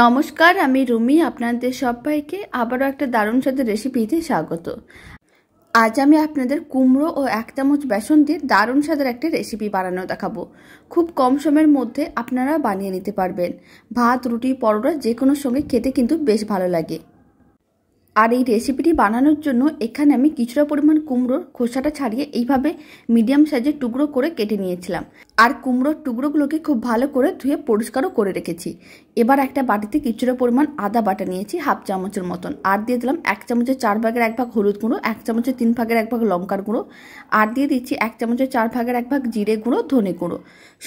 নমস্কার আমি রুমি আপনাদের সবাইকে আবারও একটা দারুণ স্বাদের রেসিপিতে স্বাগত আজ আমি আপনাদের কুমড়ো ও এক চামচ বেসন দিয়ে দারুণ স্বাদের একটা রেসিপি বানানো দেখাবো খুব কম সময়ের মধ্যে আপনারা বানিয়ে নিতে পারবেন ভাত রুটি পরোটা যে কোনো সঙ্গে খেতে কিন্তু বেশ ভালো লাগে আর এই রেসিপিটি বানানোর জন্য এখানে আমি কিছুটা পরিমাণ কুমড়োর খোসাটা ছাড়িয়ে এইভাবে মিডিয়াম সাইজের টুকরো করে কেটে নিয়েছিলাম আর কুমড়োর টুকরোগুলোকে খুব ভালো করে ধুয়ে পরিষ্কারও করে রেখেছি এবার একটা বাটিতে কিছুটা পরিমাণ আদা বাটা নিয়েছি হাফ চামচের মতন আর দিয়ে দিলাম এক চামচের চার ভাগের এক ভাগ হলুদ গুঁড়ো এক চামচের তিন ভাগের এক ভাগ লঙ্কার গুঁড়ো আর দিয়ে দিচ্ছি এক চামচের চার ভাগের এক ভাগ জিরে গুঁড়ো ধনে গুঁড়ো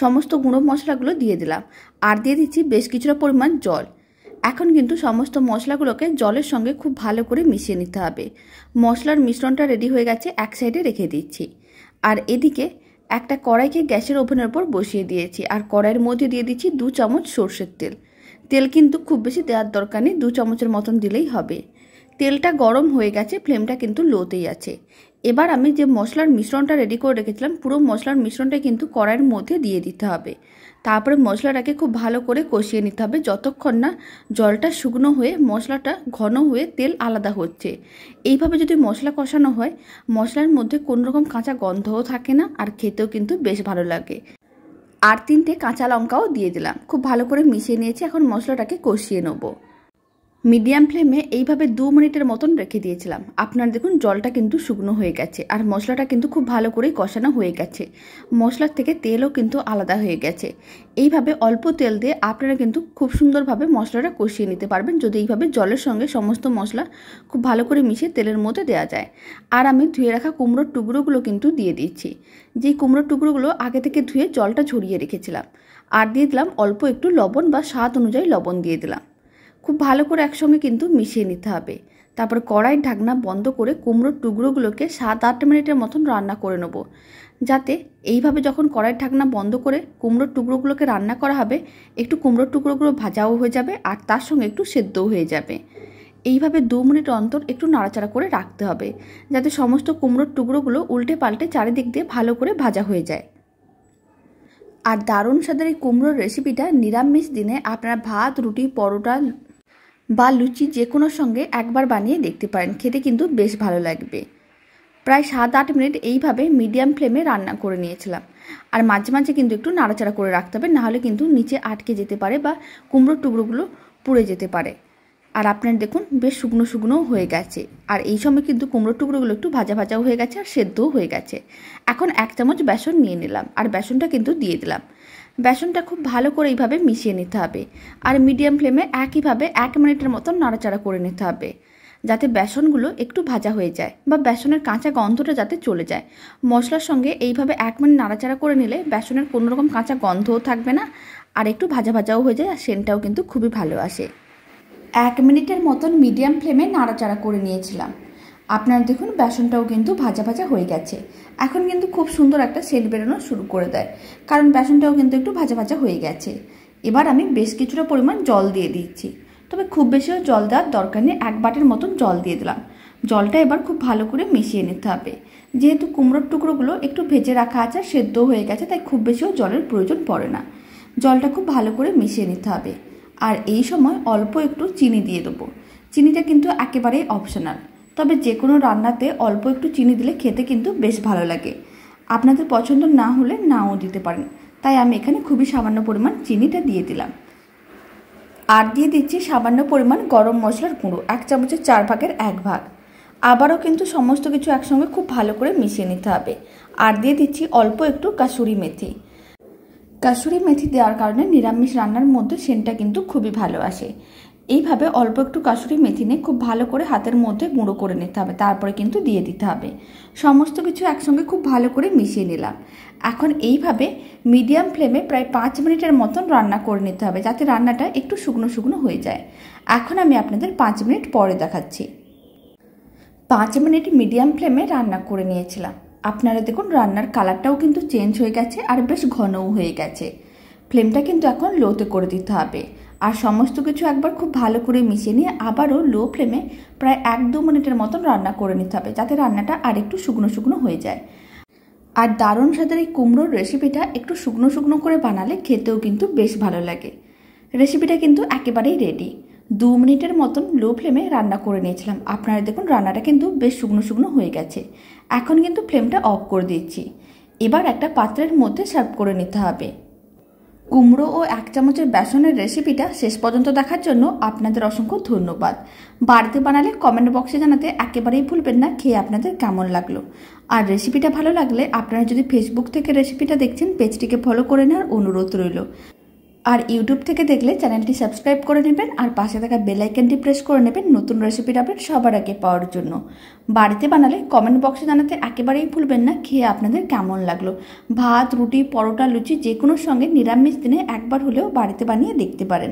সমস্ত গুঁড়ো মশলাগুলো দিয়ে দিলাম আর দিয়ে দিচ্ছি বেশ কিছুটা পরিমাণ জল এখন কিন্তু সমস্ত মশলাগুলোকে জলের সঙ্গে খুব ভালো করে মিশিয়ে নিতে হবে মশলার মিশ্রণটা রেডি হয়ে গেছে এক সাইডে রেখে দিচ্ছি আর এদিকে একটা কড়াইকে গ্যাসের ওভেনের ওপর বসিয়ে দিয়েছি আর কড়াইয়ের মধ্যে দিয়ে দিচ্ছি দু চামচ সর্ষের তেল তেল কিন্তু খুব বেশি দেওয়ার দরকার নেই দু চামচের মতন দিলেই হবে তেলটা গরম হয়ে গেছে ফ্লেমটা কিন্তু লোতেই আছে এবার আমি যে মশলার মিশ্রণটা রেডি করে রেখেছিলাম পুরো মশলার মিশ্রণটা কিন্তু কড়াইয়ের মধ্যে দিয়ে দিতে হবে তারপরে মশলাটাকে খুব ভালো করে কষিয়ে নিতে হবে যতক্ষণ না জলটা শুকনো হয়ে মশলাটা ঘন হয়ে তেল আলাদা হচ্ছে এইভাবে যদি মশলা কষানো হয় মশলার মধ্যে কোনো রকম কাঁচা গন্ধও থাকে না আর খেতেও কিন্তু বেশ ভালো লাগে আর তিনটে কাঁচা লঙ্কাও দিয়ে দিলাম খুব ভালো করে মিশিয়ে নিয়েছি এখন মশলাটাকে কষিয়ে নেবো মিডিয়াম ফ্লেমে এইভাবে দু মিনিটের মতন রেখে দিয়েছিলাম আপনার দেখুন জলটা কিন্তু শুকনো হয়ে গেছে আর মশলাটা কিন্তু খুব ভালো করেই কষানো হয়ে গেছে মশলার থেকে তেলও কিন্তু আলাদা হয়ে গেছে এইভাবে অল্প তেল দিয়ে আপনারা কিন্তু খুব সুন্দরভাবে মশলাটা কষিয়ে নিতে পারবেন যদি এইভাবে জলের সঙ্গে সমস্ত মশলা খুব ভালো করে মিশিয়ে তেলের মধ্যে দেওয়া যায় আর আমি ধুয়ে রাখা কুমড়োর টুকরোগুলো কিন্তু দিয়ে দিচ্ছি যেই কুমড়োর টুকরোগুলো আগে থেকে ধুয়ে জলটা ঝরিয়ে রেখেছিলাম আর দিয়ে দিলাম অল্প একটু লবণ বা স্বাদ অনুযায়ী লবণ দিয়ে দিলাম খুব ভালো করে একসঙ্গে কিন্তু মিশিয়ে নিতে হবে তারপর কড়াই ঢাকনা বন্ধ করে কুমড়োর টুকরোগুলোকে সাত আট মিনিটের মতন রান্না করে নেব যাতে এইভাবে যখন কড়াই ঢাকনা বন্ধ করে কুমড়োর টুকরোগুলোকে রান্না করা হবে একটু কুমড়োর টুকরোগুলো ভাজাও হয়ে যাবে আর তার সঙ্গে একটু সেদ্ধও হয়ে যাবে এইভাবে দু মিনিট অন্তর একটু নাড়াচাড়া করে রাখতে হবে যাতে সমস্ত কুমড়োর টুকরোগুলো উল্টে পাল্টে চারিদিক দিয়ে ভালো করে ভাজা হয়ে যায় আর দারুণ সাদের এই কুমড়োর রেসিপিটা নিরামিষ দিনে আপনারা ভাত রুটি পরোটা বা লুচি যে কোনো সঙ্গে একবার বানিয়ে দেখতে পারেন খেতে কিন্তু বেশ ভালো লাগবে প্রায় সাত আট মিনিট এইভাবে মিডিয়াম ফ্লেমে রান্না করে নিয়েছিলাম আর মাঝে মাঝে কিন্তু একটু নাড়াচাড়া করে রাখতে হবে নাহলে কিন্তু নিচে আটকে যেতে পারে বা কুমড়োর টুকরোগুলো পুড়ে যেতে পারে আর আপনার দেখুন বেশ শুকনো শুকনো হয়ে গেছে আর এই সময় কিন্তু কুমড়োর টুকরোগুলো একটু ভাজা ভাজাও হয়ে গেছে আর সেদ্ধও হয়ে গেছে এখন এক চামচ বেসন নিয়ে নিলাম আর বেসনটা কিন্তু দিয়ে দিলাম বেসনটা খুব ভালো করে এইভাবে মিশিয়ে নিতে হবে আর মিডিয়াম ফ্লেমে একইভাবে এক মিনিটের মতন নাড়াচাড়া করে নিতে হবে যাতে বেসনগুলো একটু ভাজা হয়ে যায় বা বেসনের কাঁচা গন্ধটা যাতে চলে যায় মশলার সঙ্গে এইভাবে এক মিনিট নাড়াচাড়া করে নিলে বেসনের কোনো রকম কাঁচা গন্ধও থাকবে না আর একটু ভাজা ভাজাও হয়ে যায় আর সেনটাও কিন্তু খুবই ভালো আসে এক মিনিটের মতন মিডিয়াম ফ্লেমে নাড়াচাড়া করে নিয়েছিলাম আপনার দেখুন বেসনটাও কিন্তু ভাজা ভাজা হয়ে গেছে এখন কিন্তু খুব সুন্দর একটা সেট বেরোনো শুরু করে দেয় কারণ বেসনটাও কিন্তু একটু ভাজা ভাজা হয়ে গেছে এবার আমি বেশ কিছুটা পরিমাণ জল দিয়ে দিচ্ছি তবে খুব বেশিও জল দেওয়ার দরকার নেই এক বাটের মতন জল দিয়ে দিলাম জলটা এবার খুব ভালো করে মিশিয়ে নিতে হবে যেহেতু কুমড়োর টুকরোগুলো একটু ভেজে রাখা আছে সেদ্ধ হয়ে গেছে তাই খুব বেশিও জলের প্রয়োজন পড়ে না জলটা খুব ভালো করে মিশিয়ে নিতে হবে আর এই সময় অল্প একটু চিনি দিয়ে দেবো চিনিটা কিন্তু একেবারেই অপশনাল তবে যে কোনো রান্নাতে অল্প একটু চিনি দিলে খেতে কিন্তু বেশ ভালো লাগে আপনাদের পছন্দ না হলে নাও দিতে পারেন তাই আমি এখানে খুবই সামান্য পরিমাণ চিনিটা দিয়ে দিলাম আর দিয়ে দিচ্ছি সামান্য পরিমাণ গরম মশলার গুঁড়ো এক চামচের চার ভাগের এক ভাগ আবারও কিন্তু সমস্ত কিছু একসঙ্গে খুব ভালো করে মিশিয়ে নিতে হবে আর দিয়ে দিচ্ছি অল্প একটু কাসুরি মেথি কাসুরি মেথি দেওয়ার কারণে নিরামিষ রান্নার মধ্যে সেন্টটা কিন্তু খুবই ভালো আসে এইভাবে অল্প একটু কাসুরি মেথি নিয়ে খুব ভালো করে হাতের মধ্যে গুঁড়ো করে নিতে হবে তারপরে কিন্তু দিয়ে দিতে হবে সমস্ত কিছু একসঙ্গে খুব ভালো করে মিশিয়ে নিলাম এখন এইভাবে মিডিয়াম ফ্লেমে প্রায় পাঁচ মিনিটের মতন রান্না করে নিতে হবে যাতে রান্নাটা একটু শুকনো শুকনো হয়ে যায় এখন আমি আপনাদের পাঁচ মিনিট পরে দেখাচ্ছি পাঁচ মিনিট মিডিয়াম ফ্লেমে রান্না করে নিয়েছিলাম আপনারা দেখুন রান্নার কালারটাও কিন্তু চেঞ্জ হয়ে গেছে আর বেশ ঘনও হয়ে গেছে ফ্লেমটা কিন্তু এখন লোতে করে দিতে হবে আর সমস্ত কিছু একবার খুব ভালো করে মিশিয়ে নিয়ে আবারও লো ফ্লেমে প্রায় এক দু মিনিটের মতন রান্না করে নিতে হবে যাতে রান্নাটা আর একটু শুকনো শুকনো হয়ে যায় আর দারুণ সাদের এই কুমড়োর রেসিপিটা একটু শুকনো শুকনো করে বানালে খেতেও কিন্তু বেশ ভালো লাগে রেসিপিটা কিন্তু একেবারেই রেডি দু মিনিটের মতন লো ফ্লেমে রান্না করে নিয়েছিলাম আপনারা দেখুন রান্নাটা কিন্তু বেশ শুকনো শুকনো হয়ে গেছে এখন কিন্তু ফ্লেমটা অফ করে দিচ্ছি এবার একটা পাত্রের মধ্যে সার্ভ করে নিতে হবে কুমড়ো ও এক চামচের বেসনের রেসিপিটা শেষ পর্যন্ত দেখার জন্য আপনাদের অসংখ্য ধন্যবাদ বাড়িতে বানালে কমেন্ট বক্সে জানাতে একেবারেই ভুলবেন না খেয়ে আপনাদের কেমন লাগলো আর রেসিপিটা ভালো লাগলে আপনারা যদি ফেসবুক থেকে রেসিপিটা দেখছেন পেজটিকে ফলো করে নেওয়ার অনুরোধ রইল আর ইউটিউব থেকে দেখলে চ্যানেলটি সাবস্ক্রাইব করে নেবেন আর পাশে থাকা বেলাইকনটি প্রেস করে নেবেন নতুন রেসিপির আপডেট সবার আগে পাওয়ার জন্য বাড়িতে বানালে কমেন্ট বক্সে জানাতে একেবারেই ভুলবেন না খেয়ে আপনাদের কেমন লাগলো ভাত রুটি পরোটা লুচি যে কোনো সঙ্গে নিরামিষ দিনে একবার হলেও বাড়িতে বানিয়ে দেখতে পারেন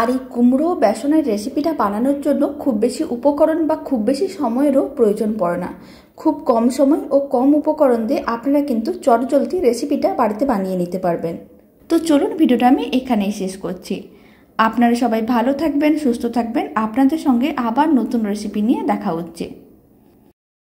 আর এই কুমড়ো বেসনের রেসিপিটা বানানোর জন্য খুব বেশি উপকরণ বা খুব বেশি সময়েরও প্রয়োজন পড়ে না খুব কম সময় ও কম উপকরণ দিয়ে আপনারা কিন্তু চটজলদি রেসিপিটা বাড়িতে বানিয়ে নিতে পারবেন তো চলুন ভিডিওটা আমি এখানেই শেষ করছি আপনারা সবাই ভালো থাকবেন সুস্থ থাকবেন আপনাদের সঙ্গে আবার নতুন রেসিপি নিয়ে দেখা হচ্ছে